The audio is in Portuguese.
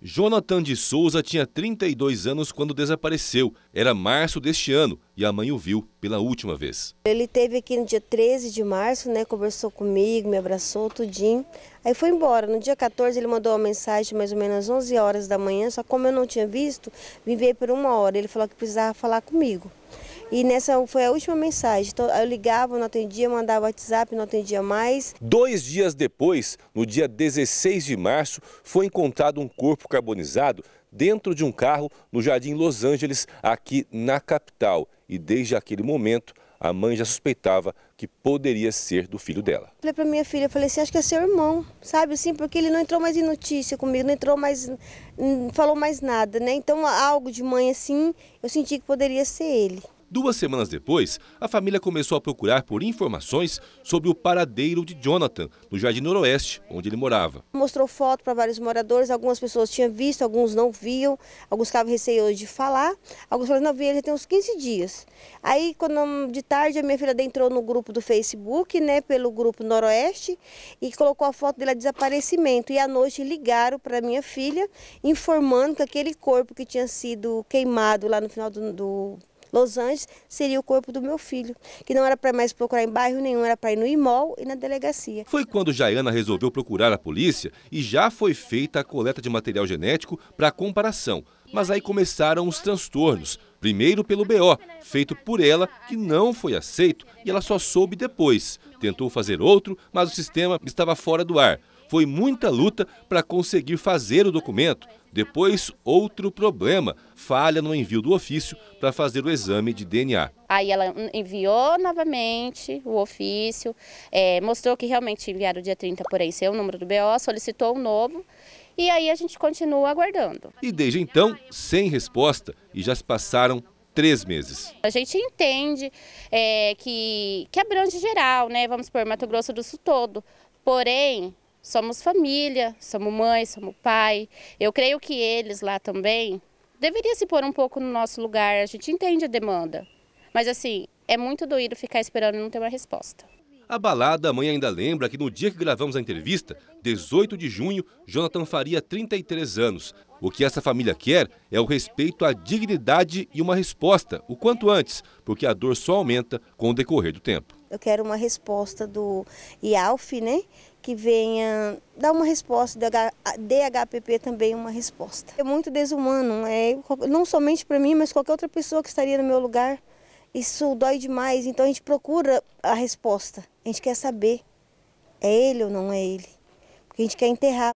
Jonathan de Souza tinha 32 anos quando desapareceu. Era março deste ano e a mãe o viu pela última vez. Ele teve aqui no dia 13 de março, né? Conversou comigo, me abraçou, tudinho. Aí foi embora. No dia 14 ele mandou uma mensagem mais ou menos às 11 horas da manhã, só como eu não tinha visto, me veio por uma hora. Ele falou que precisava falar comigo. E nessa foi a última mensagem. Então, eu ligava, não atendia, mandava WhatsApp, não atendia mais. Dois dias depois, no dia 16 de março, foi encontrado um corpo carbonizado dentro de um carro no Jardim Los Angeles, aqui na capital. E desde aquele momento, a mãe já suspeitava que poderia ser do filho dela. Falei para minha filha, falei assim, acho que é seu irmão, sabe assim, porque ele não entrou mais em notícia comigo, não entrou mais, não falou mais nada, né? Então algo de mãe assim, eu senti que poderia ser ele. Duas semanas depois, a família começou a procurar por informações sobre o paradeiro de Jonathan, no Jardim Noroeste, onde ele morava. Mostrou foto para vários moradores, algumas pessoas tinham visto, alguns não viam, alguns estavam receiosos de falar, alguns falaram, não vi ele tem uns 15 dias. Aí, quando de tarde, a minha filha entrou no grupo do Facebook, né, pelo grupo Noroeste, e colocou a foto dela de desaparecimento. E à noite ligaram para minha filha, informando que aquele corpo que tinha sido queimado lá no final do, do Los Angeles, seria o corpo do meu filho, que não era para mais procurar em bairro nenhum, era para ir no imol e na delegacia. Foi quando Jaiana resolveu procurar a polícia e já foi feita a coleta de material genético para comparação. Mas aí começaram os transtornos. Primeiro pelo BO, feito por ela, que não foi aceito e ela só soube depois. Tentou fazer outro, mas o sistema estava fora do ar. Foi muita luta para conseguir fazer o documento. Depois, outro problema: falha no envio do ofício para fazer o exame de DNA. Aí ela enviou novamente o ofício, é, mostrou que realmente enviaram o dia 30 porém aí, seu número do BO, solicitou um novo. E aí a gente continua aguardando. E desde então, sem resposta, e já se passaram três meses. A gente entende é, que, que abrange geral, né? Vamos por Mato Grosso do Sul todo. Porém, somos família, somos mãe, somos pai. Eu creio que eles lá também deveria se pôr um pouco no nosso lugar. A gente entende a demanda. Mas assim, é muito doído ficar esperando e não ter uma resposta. Abalada, a mãe ainda lembra que no dia que gravamos a entrevista, 18 de junho, Jonathan faria 33 anos. O que essa família quer é o respeito à dignidade e uma resposta, o quanto antes, porque a dor só aumenta com o decorrer do tempo. Eu quero uma resposta do IALF, né? que venha dar uma resposta, DHPP também uma resposta. É muito desumano, é, não somente para mim, mas qualquer outra pessoa que estaria no meu lugar. Isso dói demais, então a gente procura a resposta, a gente quer saber, é ele ou não é ele, porque a gente quer enterrar.